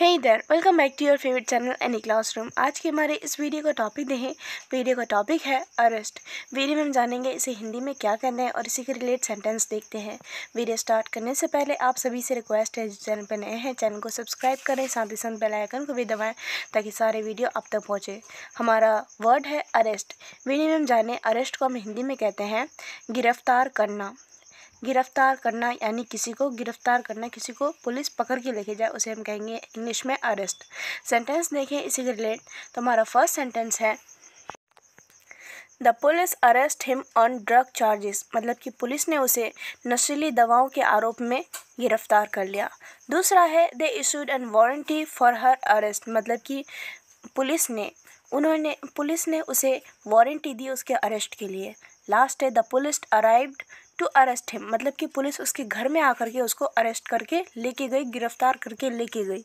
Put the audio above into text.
है इधर welcome back to your favourite channel any classroom आज के हमारे इस वीडियो का टॉपिक दें वीडियो का टॉपिक है अरेस्ट वीडियो में हम जानेंगे इसे हिंदी में क्या करना है और इसी के रिलेट सेंटेंस देखते हैं वीडियो स्टार्ट करने से पहले आप सभी से रिक्वेस्ट है चैनल पर नए हैं चैनल को सब्सक्राइब करें साथ ही साथ बेलाइकन को भी दबाएँ ताकि सारे वीडियो आप तक पहुँचे हमारा वर्ड है अरेस्ट वीडियो में हम जाने अरेस्ट को हम हिंदी में कहते हैं गिरफ्तार करना गिरफ्तार करना यानी किसी को गिरफ्तार करना किसी को पुलिस पकड़ के लेके जाए उसे हम कहेंगे इंग्लिश में अरेस्ट सेंटेंस देखें इसी के रिलेट तो हमारा फर्स्ट सेंटेंस है the police arrest him on drug charges मतलब कि पुलिस ने उसे नशीली दवाओं के आरोप में गिरफ्तार कर लिया दूसरा है they issued an warranty for her arrest मतलब कि पुलिस ने उन्होंने पुलिस ने उसे वारंटी दी उसके अरेस्ट के लिए लास्ट है the police arrived to arrest him मतलब कि पुलिस उसके घर में आकर के उसको अरेस्ट करके लेके गई गिरफ्तार करके लेके गई